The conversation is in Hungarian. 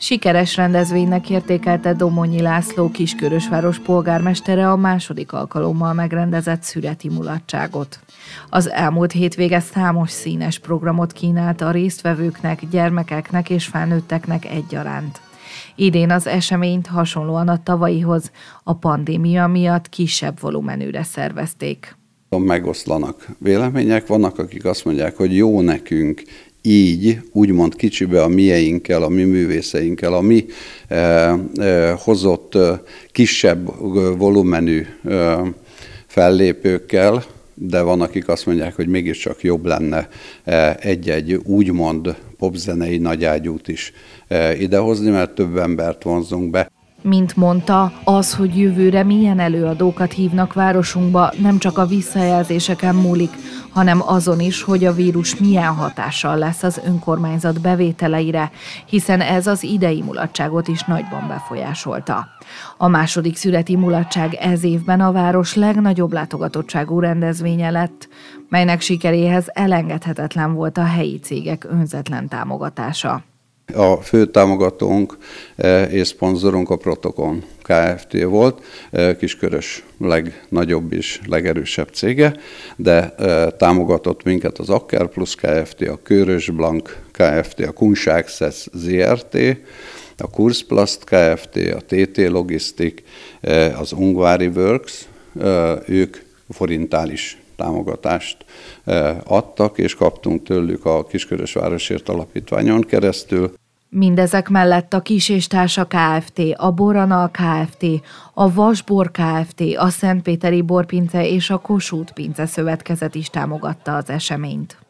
Sikeres rendezvénynek értékelte Domonyi László kiskörösváros polgármestere a második alkalommal megrendezett születi mulatságot. Az elmúlt hétvége számos színes programot kínálta a résztvevőknek, gyermekeknek és felnőtteknek egyaránt. Idén az eseményt hasonlóan a tavalyihoz a pandémia miatt kisebb volumenűre szervezték megoszlanak vélemények. Vannak, akik azt mondják, hogy jó nekünk így, úgymond kicsibe a mieinkkel, a mi művészeinkkel, a mi eh, eh, hozott eh, kisebb eh, volumenű eh, fellépőkkel, de van, akik azt mondják, hogy mégiscsak jobb lenne eh, egy-egy úgymond popzenei nagyágyút is idehozni, mert több embert vonzunk be. Mint mondta, az, hogy jövőre milyen előadókat hívnak városunkba, nem csak a visszajelzéseken múlik, hanem azon is, hogy a vírus milyen hatással lesz az önkormányzat bevételeire, hiszen ez az idei mulatságot is nagyban befolyásolta. A második születi mulatság ez évben a város legnagyobb látogatottságú rendezvénye lett, melynek sikeréhez elengedhetetlen volt a helyi cégek önzetlen támogatása. A fő támogatónk e, és szponzorunk a Protokon Kft. volt, e, kiskörös legnagyobb és legerősebb cége, de e, támogatott minket az Akker Plus Kft., a Körös Blank Kft., a Kunságszesz ZRT, a Kurzplast Kft., a TT Logistik, az Ungvári Works, ők forintális támogatást eh, adtak, és kaptunk tőlük a Kiskörös Városért Alapítványon keresztül. Mindezek mellett a Kis és Társa Kft., a Boranal Kft., a Vasbor Kft., a Szentpéteri Borpince és a Kossuth Pince Szövetkezet is támogatta az eseményt.